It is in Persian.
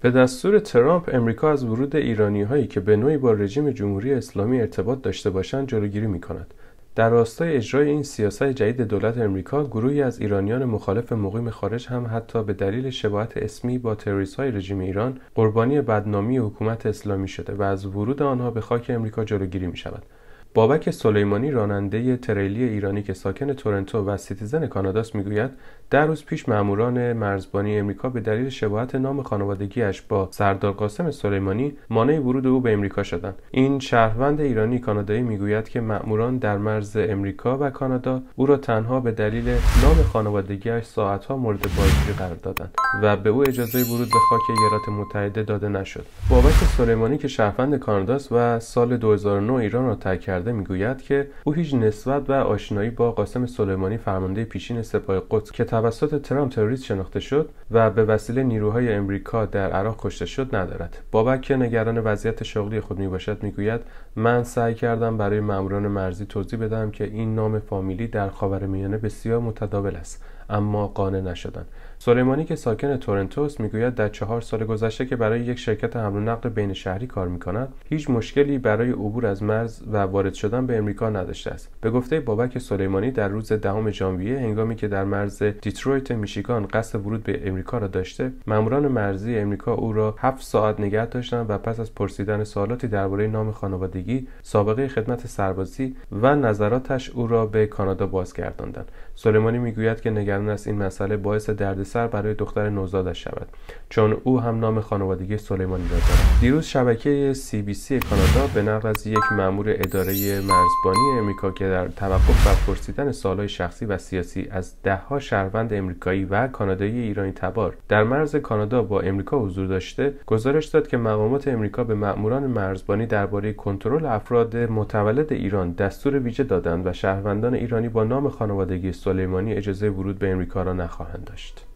به دستور ترامپ امریکا از ورود ایرانی هایی که به نوعی با رژیم جمهوری اسلامی ارتباط داشته باشند جلوگیری می کند. در راستای اجرای این سیاست جدید دولت امریکا گروهی از ایرانیان مخالف مقیم خارج هم حتی به دلیل شباهت اسمی با تروریست های رژیم ایران قربانی بدنامی حکومت اسلامی شده و از ورود آنها به خاک امریکا جلوگیری می شود. بابک سلیمانی راننده تریلی ایرانی که ساکن تورنتو و سیتیزن کاناداست میگوید در روز پیش ماموران مرزبانی امریکا به دلیل شباهت نام خانوادگیش با سردار قاسم سلیمانی مانع ورود او به امریکا شدند این شهروند ایرانی کانادایی میگوید که ماموران در مرز امریکا و کانادا او را تنها به دلیل نام خانوادگیش ساعتها مورد بازجویی قرار دادند و به او اجازه ورود به خاک ایالات متحده داده نشد بابک سلیمانی که شهروند کاناداست و سال 2009 ایران را ترک کرده میگوید که او هیچ نسبت و آشنایی با قاسم سلیمانی فرمانده پیشین سپاه قدس که توسط ترامپ تروریست شناخته شد و به وسیله نیروهای امریکا در عراق کشته شد ندارد بابک که نگران وضعیت شغلی خود میباشد میگوید من سعی کردم برای ماموران مرزی توضیح بدم که این نام فامیلی در میانه بسیار متداول است اما قانع نشدن سلیمانی که ساکن تورنتوس میگوید در چهار سال گذشته که برای یک شرکت حمل و نقل بین شهری کار میکند هیچ مشکلی برای عبور از مرز و وارد وارد شدن به امریکا نداشته است به گفته بابک سلیمانی در روز دهم ژانویه هنگامی که در مرز دیترویت میشیگان قصد ورود به امریکا را داشته ماموران مرزی امریکا او را هفت ساعت نگه داشتند و پس از پرسیدن سوالاتی درباره نام خانوادگی سابقه خدمت سربازی و نظراتش او را به کانادا بازگرداندند سلیمانی میگوید که نگران است این مسئله باعث دردسر برای دختر نوزادش شود چون او هم نام خانوادگی سلیمانی را دارد دیروز شبکه سی بی سی کانادا به نقل از یک مامور اداره مرزبانی امریکا که در توقف و پرسیدن سالهای شخصی و سیاسی از دهها شهروند امریکایی و کانادایی ایرانی تبار در مرز کانادا با امریکا حضور داشته گزارش داد که مقامات امریکا به مأموران مرزبانی درباره کنترل افراد متولد ایران دستور ویژه دادند و شهروندان ایرانی با نام خانوادگی سلیمانی اجازه ورود به امریکا را نخواهند داشت